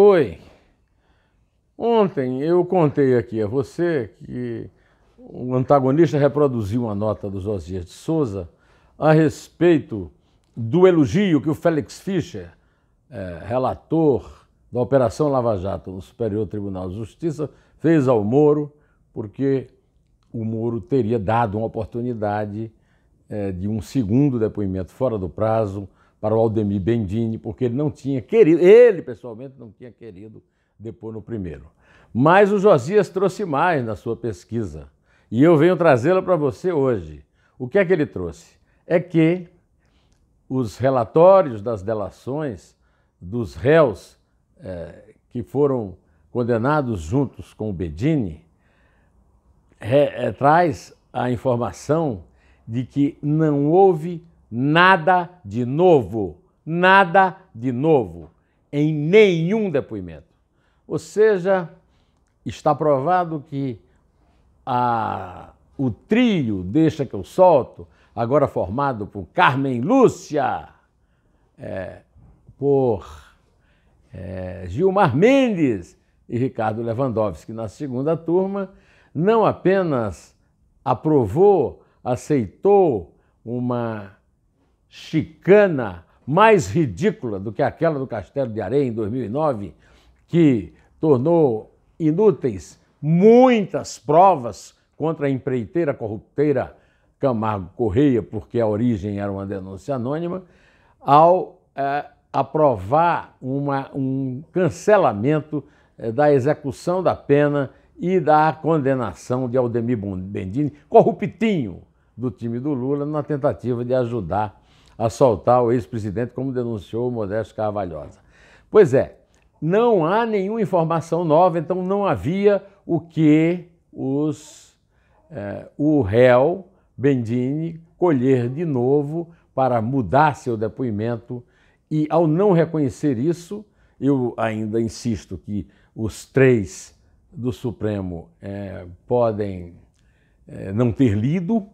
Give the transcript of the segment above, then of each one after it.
Oi. Ontem eu contei aqui a você que o antagonista reproduziu uma nota dos Osias de Souza a respeito do elogio que o Félix Fischer, é, relator da Operação Lava Jato no Superior Tribunal de Justiça, fez ao Moro, porque o Moro teria dado uma oportunidade é, de um segundo depoimento fora do prazo para o Aldemir Bendini, porque ele não tinha querido, ele pessoalmente não tinha querido depor no primeiro. Mas o Josias trouxe mais na sua pesquisa, e eu venho trazê-la para você hoje. O que é que ele trouxe? É que os relatórios das delações dos réus é, que foram condenados juntos com o Bedini é, é, traz a informação de que não houve Nada de novo, nada de novo em nenhum depoimento. Ou seja, está provado que a, o trio Deixa que eu solto, agora formado por Carmen Lúcia, é, por é, Gilmar Mendes e Ricardo Lewandowski na segunda turma, não apenas aprovou, aceitou uma chicana mais ridícula do que aquela do Castelo de Areia em 2009, que tornou inúteis muitas provas contra a empreiteira corrupteira Camargo Correia, porque a origem era uma denúncia anônima, ao é, aprovar uma, um cancelamento é, da execução da pena e da condenação de Aldemir Bendini, corruptinho do time do Lula, na tentativa de ajudar assaltar o ex-presidente, como denunciou o Modesto Carvalhosa. Pois é, não há nenhuma informação nova, então não havia o que os, eh, o réu Bendini colher de novo para mudar seu depoimento. E ao não reconhecer isso, eu ainda insisto que os três do Supremo eh, podem eh, não ter lido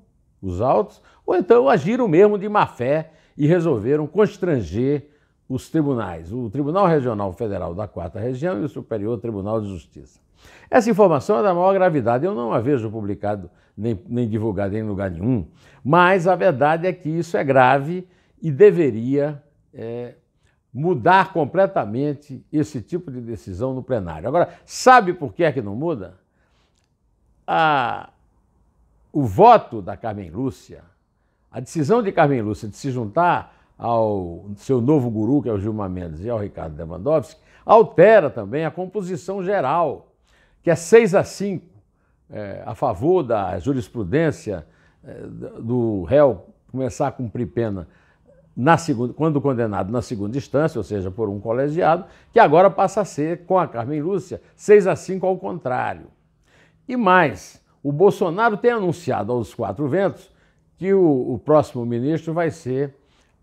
os autos, ou então agiram mesmo de má fé e resolveram constranger os tribunais, o Tribunal Regional Federal da Quarta Região e o Superior Tribunal de Justiça. Essa informação é da maior gravidade, eu não a vejo publicado nem, nem divulgada em lugar nenhum, mas a verdade é que isso é grave e deveria é, mudar completamente esse tipo de decisão no plenário. Agora, sabe por que é que não muda? A o voto da Carmen Lúcia, a decisão de Carmen Lúcia de se juntar ao seu novo guru, que é o Gilmar Mendes, e ao Ricardo Lewandowski, altera também a composição geral, que é 6 a 5 é, a favor da jurisprudência é, do réu começar a cumprir pena na segunda, quando condenado na segunda instância, ou seja, por um colegiado, que agora passa a ser, com a Carmen Lúcia, 6 a 5 ao contrário. E mais, o Bolsonaro tem anunciado aos quatro ventos que o, o próximo ministro vai ser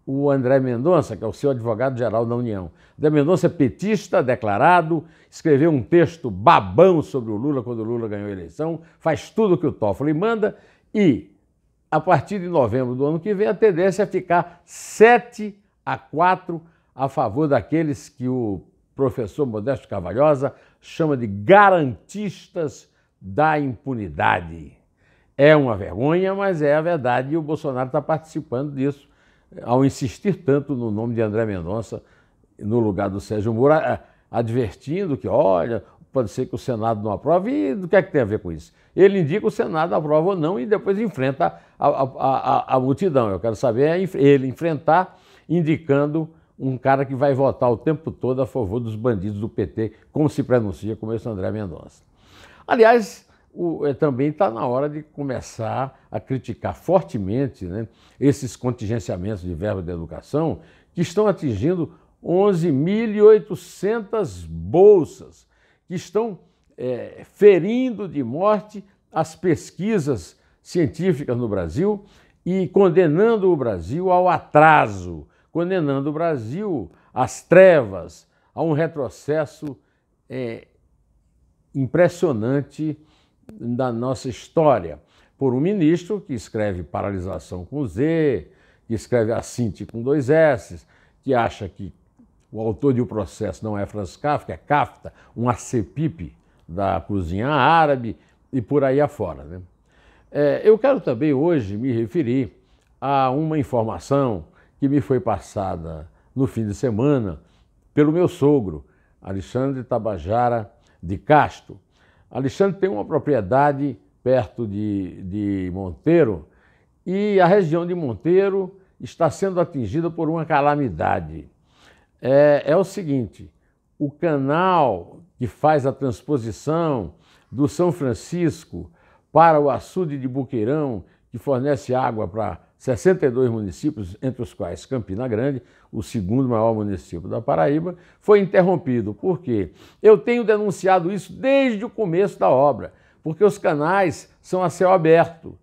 o André Mendonça, que é o seu advogado-geral da União. André Mendonça é petista, declarado, escreveu um texto babão sobre o Lula quando o Lula ganhou a eleição, faz tudo o que o Toffoli manda e, a partir de novembro do ano que vem, a tendência é ficar 7 a 4 a favor daqueles que o professor Modesto Cavalhosa chama de garantistas da impunidade. É uma vergonha, mas é a verdade e o Bolsonaro está participando disso eh, ao insistir tanto no nome de André Mendonça no lugar do Sérgio Moura, advertindo que, olha, pode ser que o Senado não aprove, e o que é que tem a ver com isso? Ele indica o Senado aprova ou não e depois enfrenta a, a, a, a multidão. Eu quero saber é ele enfrentar indicando um cara que vai votar o tempo todo a favor dos bandidos do PT, como se pronuncia, como esse André Mendonça. Aliás, o, é, também está na hora de começar a criticar fortemente né, esses contingenciamentos de verba de educação que estão atingindo 11.800 bolsas, que estão é, ferindo de morte as pesquisas científicas no Brasil e condenando o Brasil ao atraso, condenando o Brasil às trevas, a um retrocesso é, impressionante da nossa história, por um ministro que escreve paralisação com Z, que escreve assinte com dois S, que acha que o autor de O Processo não é Franz Kafka, é Kafta, um acepipe da cozinha árabe e por aí afora. Né? É, eu quero também hoje me referir a uma informação que me foi passada no fim de semana pelo meu sogro, Alexandre Tabajara de Castro. Alexandre tem uma propriedade perto de, de Monteiro e a região de Monteiro está sendo atingida por uma calamidade. É, é o seguinte: o canal que faz a transposição do São Francisco para o açude de Buqueirão, que fornece água para 62 municípios, entre os quais Campina Grande, o segundo maior município da Paraíba, foi interrompido. Por quê? Eu tenho denunciado isso desde o começo da obra, porque os canais são a céu aberto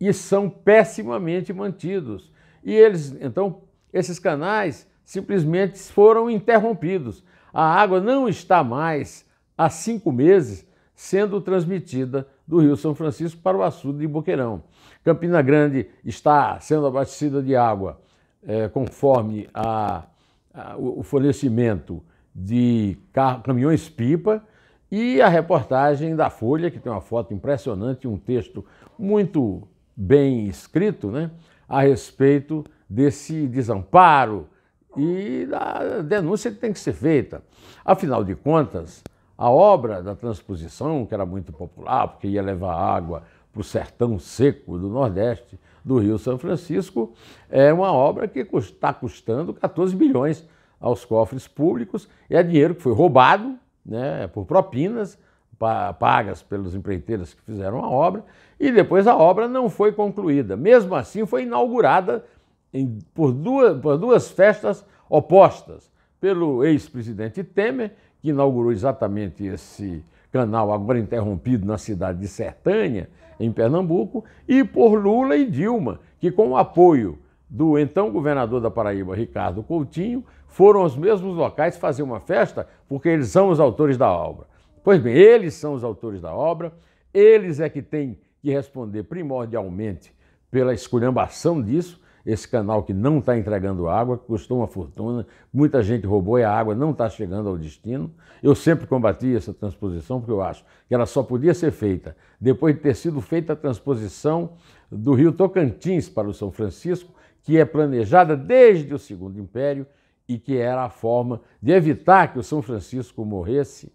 e são pessimamente mantidos. E eles, então, esses canais simplesmente foram interrompidos. A água não está mais há cinco meses sendo transmitida do Rio São Francisco para o açude de Boqueirão. Campina Grande está sendo abastecida de água é, conforme a, a, o fornecimento de caminhões-pipa e a reportagem da Folha, que tem uma foto impressionante, um texto muito bem escrito né, a respeito desse desamparo e da denúncia que tem que ser feita. Afinal de contas, a obra da transposição, que era muito popular, porque ia levar água para o sertão seco do Nordeste, do Rio São Francisco, é uma obra que está custando 14 bilhões aos cofres públicos, é dinheiro que foi roubado né, por propinas pagas pelos empreiteiros que fizeram a obra, e depois a obra não foi concluída. Mesmo assim, foi inaugurada em, por, duas, por duas festas opostas, pelo ex-presidente Temer que inaugurou exatamente esse canal, agora interrompido na cidade de Sertânia, em Pernambuco, e por Lula e Dilma, que com o apoio do então governador da Paraíba, Ricardo Coutinho, foram aos mesmos locais fazer uma festa, porque eles são os autores da obra. Pois bem, eles são os autores da obra, eles é que têm que responder primordialmente pela escolhambação disso, esse canal que não está entregando água, que custou uma fortuna, muita gente roubou e a água não está chegando ao destino. Eu sempre combati essa transposição, porque eu acho que ela só podia ser feita depois de ter sido feita a transposição do rio Tocantins para o São Francisco, que é planejada desde o Segundo Império e que era a forma de evitar que o São Francisco morresse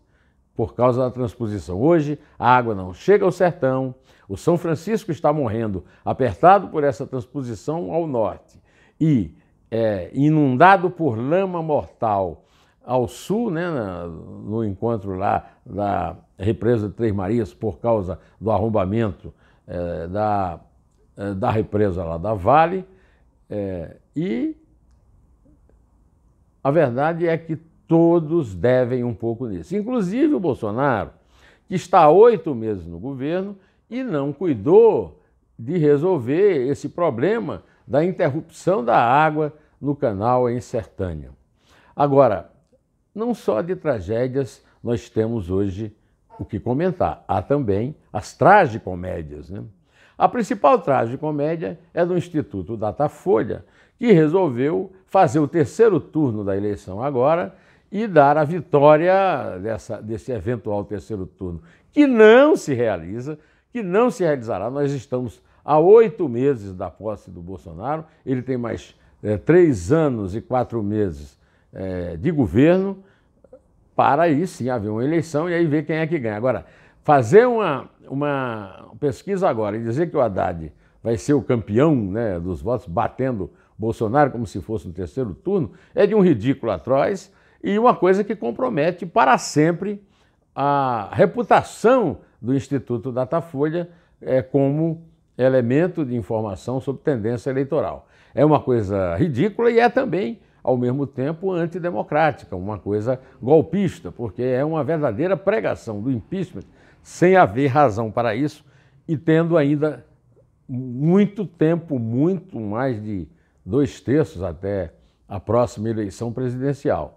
por causa da transposição. Hoje, a água não chega ao sertão, o São Francisco está morrendo, apertado por essa transposição ao norte, e é, inundado por lama mortal ao sul, né, no encontro lá da represa de Três Marias, por causa do arrombamento é, da, é, da represa lá da Vale, é, e a verdade é que Todos devem um pouco nisso. Inclusive o Bolsonaro, que está há oito meses no governo e não cuidou de resolver esse problema da interrupção da água no canal em Sertânia. Agora, não só de tragédias nós temos hoje o que comentar, há também as tragicomédias. Né? A principal tragicomédia é do Instituto Datafolha, que resolveu fazer o terceiro turno da eleição agora e dar a vitória dessa, desse eventual terceiro turno, que não se realiza, que não se realizará. Nós estamos há oito meses da posse do Bolsonaro, ele tem mais é, três anos e quatro meses é, de governo, para aí sim haver uma eleição e aí ver quem é que ganha. Agora, fazer uma, uma pesquisa agora e dizer que o Haddad vai ser o campeão né, dos votos, batendo Bolsonaro como se fosse no terceiro turno, é de um ridículo atroz e uma coisa que compromete para sempre a reputação do Instituto Datafolha é, como elemento de informação sobre tendência eleitoral. É uma coisa ridícula e é também, ao mesmo tempo, antidemocrática, uma coisa golpista, porque é uma verdadeira pregação do impeachment sem haver razão para isso e tendo ainda muito tempo, muito mais de dois terços até a próxima eleição presidencial.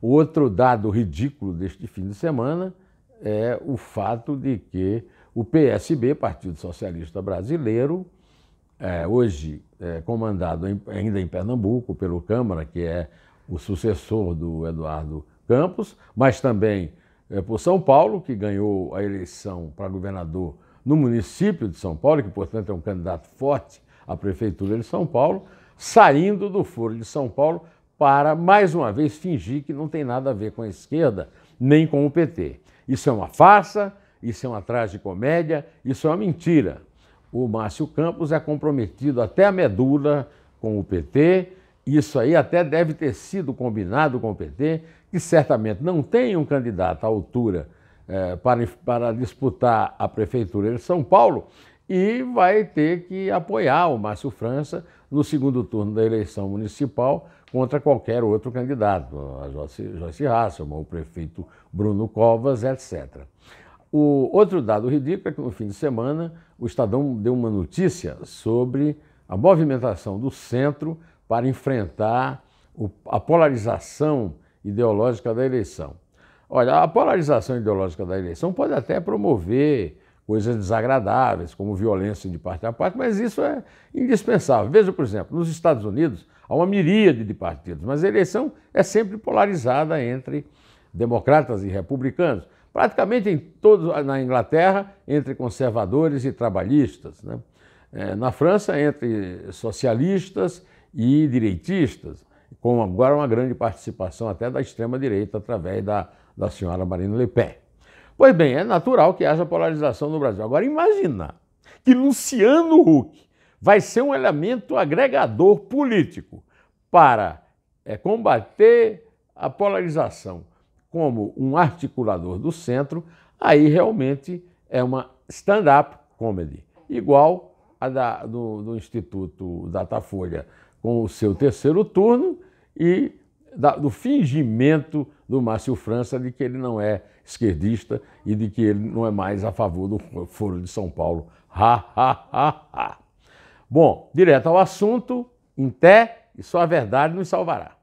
Outro dado ridículo deste fim de semana é o fato de que o PSB, Partido Socialista Brasileiro, é, hoje é, comandado em, ainda em Pernambuco pelo Câmara, que é o sucessor do Eduardo Campos, mas também é, por São Paulo, que ganhou a eleição para governador no município de São Paulo, que, portanto, é um candidato forte à Prefeitura de São Paulo, saindo do Foro de São Paulo para, mais uma vez, fingir que não tem nada a ver com a esquerda nem com o PT. Isso é uma farsa, isso é um de comédia, isso é uma mentira. O Márcio Campos é comprometido até a medula com o PT, isso aí até deve ter sido combinado com o PT, que certamente não tem um candidato à altura eh, para, para disputar a prefeitura de São Paulo e vai ter que apoiar o Márcio França no segundo turno da eleição municipal contra qualquer outro candidato, a Joyce Hasselman, o prefeito Bruno Covas, etc. O outro dado ridículo é que no fim de semana o Estadão deu uma notícia sobre a movimentação do centro para enfrentar a polarização ideológica da eleição. Olha, a polarização ideológica da eleição pode até promover coisas desagradáveis, como violência de parte a parte, mas isso é indispensável. Veja, por exemplo, nos Estados Unidos há uma miríade de partidos, mas a eleição é sempre polarizada entre democratas e republicanos. Praticamente em todo, na Inglaterra, entre conservadores e trabalhistas. Né? É, na França, entre socialistas e direitistas, com agora uma grande participação até da extrema-direita através da, da senhora Marine Le Pen. Pois bem, é natural que haja polarização no Brasil. Agora, imaginar que Luciano Huck vai ser um elemento agregador político para é, combater a polarização como um articulador do centro, aí realmente é uma stand-up comedy, igual a da, do, do Instituto Datafolha, com o seu terceiro turno e da, do fingimento do Márcio França de que ele não é esquerdista e de que ele não é mais a favor do Foro de São Paulo. Ha, ha, ha, ha. Bom, direto ao assunto, em té, e só a verdade nos salvará.